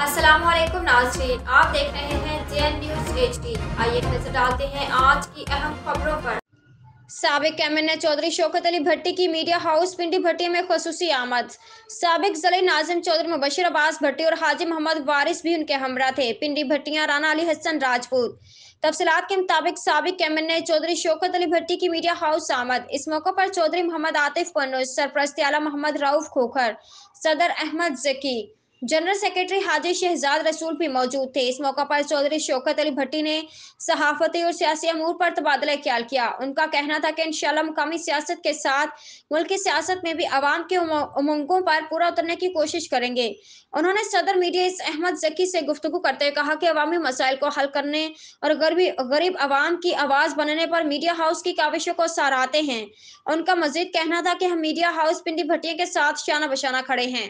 अस्सलाम वालेकुम नाजरीन आप देख रहे हैं जे न्यूज एच आइए नजर डालते हैं आज की अहम खबरों पर सबक M N A Chaudhry Shaukat Ali Bhatti की मीडिया हाउस पिंडी भट्टी में खसूसी आमद सबक जिले नाजिम चौधरी मुबशर अब्बास भट्टी और हाजी मोहम्मद वारिस भी उनके हमरा थे पिंडी भट्टियाँ राना अली हसन राजपूत तफसलात के मुताबिक सबक M N A Chaudhry Shaukat Ali Bhatti की मीडिया हाउस आमद इस मौके पर चौधरी मोहम्मद आतिफ पन्नोज सरप्रस्ती आला मोहम्मद राउफ खोखर सदर अहमद जकी जनरल सेक्रेटरी हाजी शहजाद रसूल भी मौजूद थे इस मौका पर चौधरी शौकत अली भट्टी ने सहाफती और सियासी अमूर पर तबादला ख्याल किया उनका कहना था कि इंशाल्लाह मकामी सियासत के साथ मुल्क सियासत में भी आवाम के उमंगों पर पूरा उतरने की कोशिश करेंगे उन्होंने सदर मीडिया इस अहमद जकी से गुफ्तु करते हुए कहा कि अवामी मसाइल को हल करने और गरीब गरीब आवाम की आवाज़ बनने पर मीडिया हाउस की काविशों को सराहते हैं उनका मजीद कहना था कि हम मीडिया हाउस पिंडी भट्टिया के साथ शाना बशाना खड़े हैं